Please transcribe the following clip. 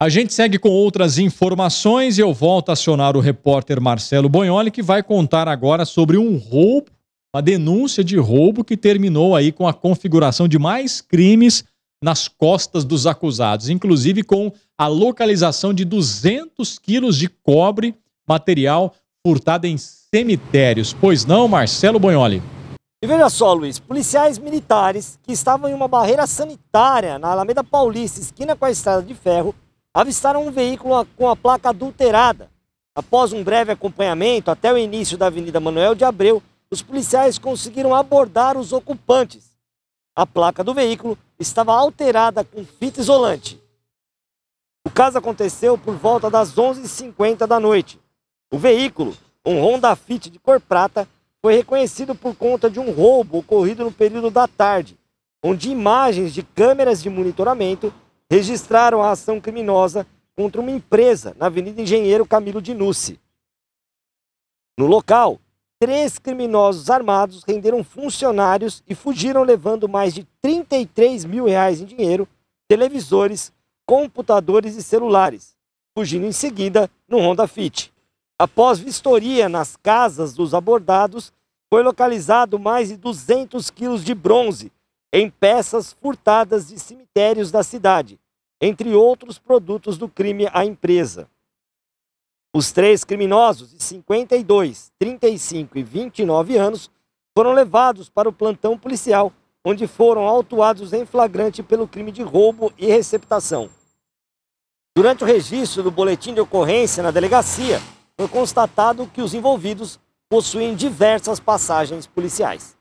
A gente segue com outras informações e eu volto a acionar o repórter Marcelo Bonholi, que vai contar agora sobre um roubo, uma denúncia de roubo que terminou aí com a configuração de mais crimes nas costas dos acusados, inclusive com a localização de 200 quilos de cobre, material furtado em cemitérios. Pois não, Marcelo Bonholi? E veja só, Luiz, policiais militares que estavam em uma barreira sanitária na Alameda Paulista, esquina com a Estrada de Ferro, avistaram um veículo com a placa adulterada. Após um breve acompanhamento até o início da Avenida Manuel de Abreu, os policiais conseguiram abordar os ocupantes. A placa do veículo estava alterada com fita isolante. O caso aconteceu por volta das 11h50 da noite. O veículo, um Honda Fit de cor prata, foi reconhecido por conta de um roubo ocorrido no período da tarde, onde imagens de câmeras de monitoramento registraram a ação criminosa contra uma empresa na Avenida Engenheiro Camilo Dinucci. No local, três criminosos armados renderam funcionários e fugiram levando mais de 33 mil reais em dinheiro, televisores, computadores e celulares, fugindo em seguida no Honda Fit. Após vistoria nas casas dos abordados, foi localizado mais de 200 quilos de bronze, em peças furtadas de cemitérios da cidade, entre outros produtos do crime à empresa. Os três criminosos, de 52, 35 e 29 anos, foram levados para o plantão policial, onde foram autuados em flagrante pelo crime de roubo e receptação. Durante o registro do boletim de ocorrência na delegacia, foi constatado que os envolvidos possuem diversas passagens policiais.